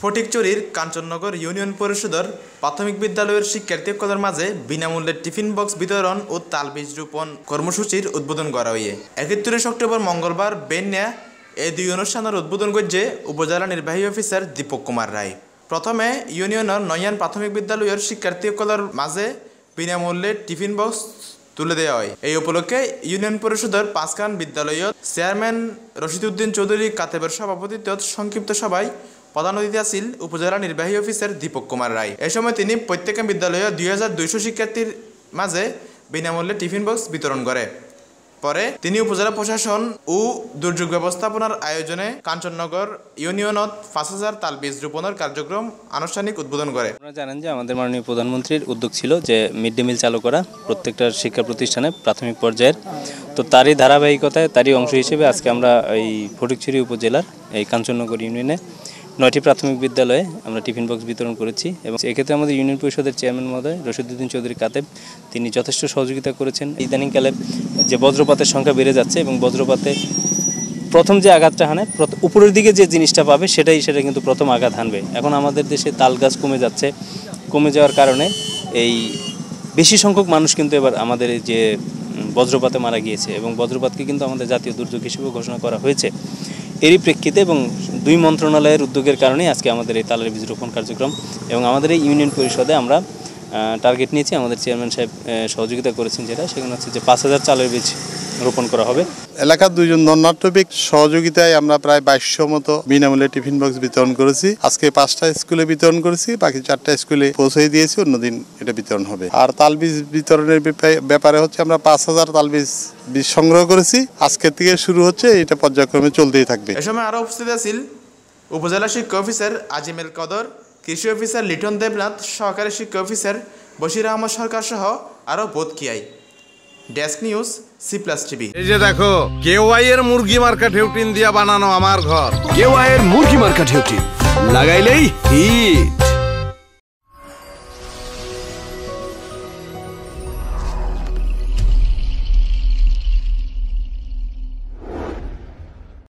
ফটিকচুরির Kanchannagar union পরিষদের প্রাথমিক বিদ্যালয়ের শিক্ষার্থীকদের মাঝে বিনামূল্যে টিফিন বক্স বিতরণ ও তাল বীজ রোপণ কর্মসূচির উদ্বোধন করা হয়ে একত্রিশ অক্টোবর মঙ্গলবার বেন্যা এই দুই অনুষ্ঠানের উদ্বোধন করছে উপজেলা নির্বাহী অফিসার দীপক কুমার রায় প্রথমে ইউনিয়নের নয়ান প্রাথমিক বিদ্যালয়ের শিক্ষার্থীকদের মাঝে বিনামূল্যে টিফিন বক্স তুলে দেওয়া হয় এই উপলক্ষে ইউনিয়ন পরিষদের পাঁচখান বিদ্যালয়ের চেয়ারম্যান উদ্দিন চৌধুরী কাতেবের সভাপতিত্বত সংক্ষিপ্ত সভায় প্রধান অতিথি আছিল উপজেলা নির্বাহী অফিসার দীপক কুমার রায় এ সময় তিনি প্রত্যেক বিদ্যালয়ে দুই হাজার দুইশো শিক্ষার্থীর মাঝে বিনামূল্যে টিফিন বক্স বিতরণ করে পরে তিনি উপজেলা প্রশাসন ও দুর্যোগ ব্যবস্থাপনার আয়োজনে কাঞ্চননগর ইউনিয়নত পাঁচ হাজার তাল বীজ রোপণের কার্যক্রম আনুষ্ঠানিক উদ্বোধন করে আপনারা জানেন যে আমাদের মাননীয় প্রধানমন্ত্রীর উদ্যোগ ছিল যে মিড ডে মিল চালু করা প্রত্যেকটা শিক্ষা প্রতিষ্ঠানে প্রাথমিক পর্যায়ের তো তারই ধারাবাহিকতায় তারই অংশ হিসেবে আজকে আমরা এই ফটিকছড়ি উপজেলার এই কাঞ্চননগর ইউনিয়নে নয়টি প্রাথমিক বিদ্যালয়ে আমরা টিফিন বক্স বিতরণ করেছি এবং এক্ষেত্রে আমাদের ইউনিয়ন পরিষদের চেয়ারম্যান মহোদয় রশিদুদ্দিন চৌধুরী কাতেব তিনি যথেষ্ট সহযোগিতা করেছেন ইদানিংকালে যে বজ্রপাতের সংখ্যা বেড়ে যাচ্ছে এবং বজ্রপাতে প্রথম যে আঘাতটা হানে উপরের দিকে যে জিনিসটা পাবে সেটাই সেটা কিন্তু প্রথম আঘাত হানবে এখন আমাদের দেশে তাল গাছ কমে যাচ্ছে কমে যাওয়ার কারণে এই বেশি সংখ্যক মানুষ কিন্তু এবার আমাদের যে বজ্রপাতে মারা গিয়েছে এবং বজ্রপাতকে কিন্তু আমাদের জাতীয় দুর্যোগ হিসেবে ঘোষণা করা হয়েছে এরই প্রেক্ষিতে এবং দুই মন্ত্রণালয়ের উদ্যোগের কারণে আজকে আমাদের এই তালের বীজ রোপণ কার্যক্রম এবং আমাদের এই ইউনিয়ন পরিষদে আমরা টার্গেট নিয়েছি আমাদের চেয়ারম্যান সাহেব সহযোগিতা করেছেন যেটা সেখানে হচ্ছে যে পাঁচ হাজার চালের বীজ রোপণ করা হবে এলাকার দুইজন নন্নাট্য সহযোগিতায় আমরা প্রায় বাইশশো মতো বিনামূল্যে টিফিন বক্স বিতরণ করেছি আজকে পাঁচটা স্কুলে বিতরণ করেছি বাকি চারটা স্কুলে পৌঁছে দিয়েছি অন্যদিন এটা বিতরণ হবে আর তাল বীজ বিতরণের ব্যাপারে হচ্ছে আমরা পাঁচ হাজার তাল বীজ বীজ সংগ্রহ করেছি আজকের থেকে শুরু হচ্ছে এটা পর্যায়ক্রমে চলতেই থাকবে এ সময় আরো উপস্থিত আছিল উপজেলা শিক্ষা অফিসার আজিমেল কদর কৃষি অফিসার লিটন দেবনাথ সহকারী শিক্ষা অফিসার বশির আহমদ সরকার সহ আরও বোধকিয়াই desk news C plus TV এই যে দেখো কেওয়াই এর মুরগি মার্কা ঢেউটিন দিয়া বানানো আমার ঘর কেওয়াই এর মুরগি মার্কা ঢেউটিন লাগাইলেই হিট